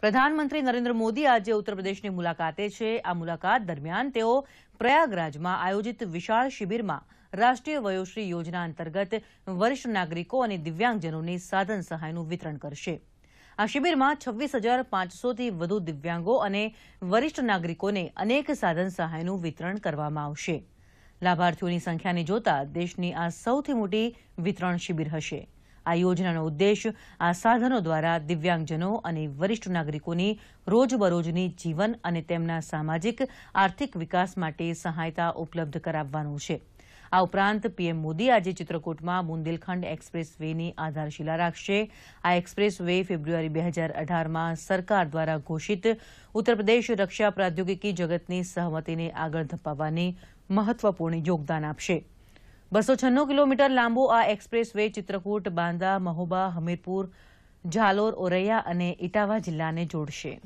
પ્રધાનમંત્રી નરેન્દ્ર મોદી આજે ઉત્તરપ્રદેશની મુલાકાતે છે આ મુલાકાત દરમિયાન તેઓ પ્રયાગરાજમાં આયોજિત વિશાળ શિબિરમાં રાષ્ટ્રીય વયોશ્રી યોજના અંતર્ગત વરિષ્ઠ નાગરિકો અને દિવ્યાંગજનોને સાધન સહાયનું વિતરણ કરશે આ શિબિરમાં છવ્વીસ હજાર પાંચસોથી વધુ દિવ્યાંગો અને વરિષ્ઠ નાગરિકોને અનેક સાધન સહાયનું વિતરણ કરવામાં આવશે લાભાર્થીઓની સંખ્યાને જોતા દેશની આ સૌથી મોટી વિતરણ શિબિર હશે આ યોજનાનો ઉદ્દેશ આ સાધનો દ્વારા દિવ્યાંગજનો અને વરિષ્ઠ નાગરિકોની રોજબરોજની જીવન અને તેમના સામાજિક આર્થિક વિકાસ માટે સહાયતા ઉપલબ્ધ કરાવવાનો છે આ ઉપરાંત પીએમ મોદી આજે ચિત્રકૂટમાં બુંદેલખંડ એક્સપ્રેસ વેની આધારશીલા રાખશે આ એક્સપ્રેસ વે ફેબ્રુઆરી બે હજાર અઢારમાં સરકાર દ્વારા ઘોષિત ઉત્તરપ્રદેશ રક્ષા પ્રાદ્યોગિકી જગતની સહમતીને આગળ ધપાવવાની મહત્વપૂર્ણ યોગદાન આપશે બસો છન્નું કિલોમીટર લાંબો આ એક્સપ્રેસ વે ચિત્રકૂટ બાંદા મહોબા હમીરપુર ઝાલોર ઓરૈયા અને ઇટાવા જિલ્લાને જોડશે